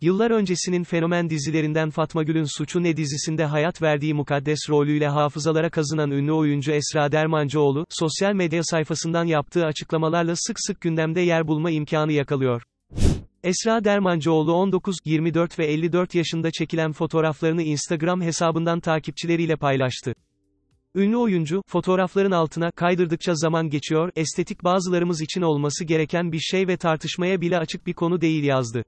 Yıllar öncesinin fenomen dizilerinden Fatma Gül'ün Suçu Ne dizisinde hayat verdiği mukaddes rolüyle hafızalara kazınan ünlü oyuncu Esra Dermancıoğlu, sosyal medya sayfasından yaptığı açıklamalarla sık sık gündemde yer bulma imkanı yakalıyor. Esra Dermancıoğlu 19, 24 ve 54 yaşında çekilen fotoğraflarını Instagram hesabından takipçileriyle paylaştı. Ünlü oyuncu, fotoğrafların altına, kaydırdıkça zaman geçiyor, estetik bazılarımız için olması gereken bir şey ve tartışmaya bile açık bir konu değil yazdı.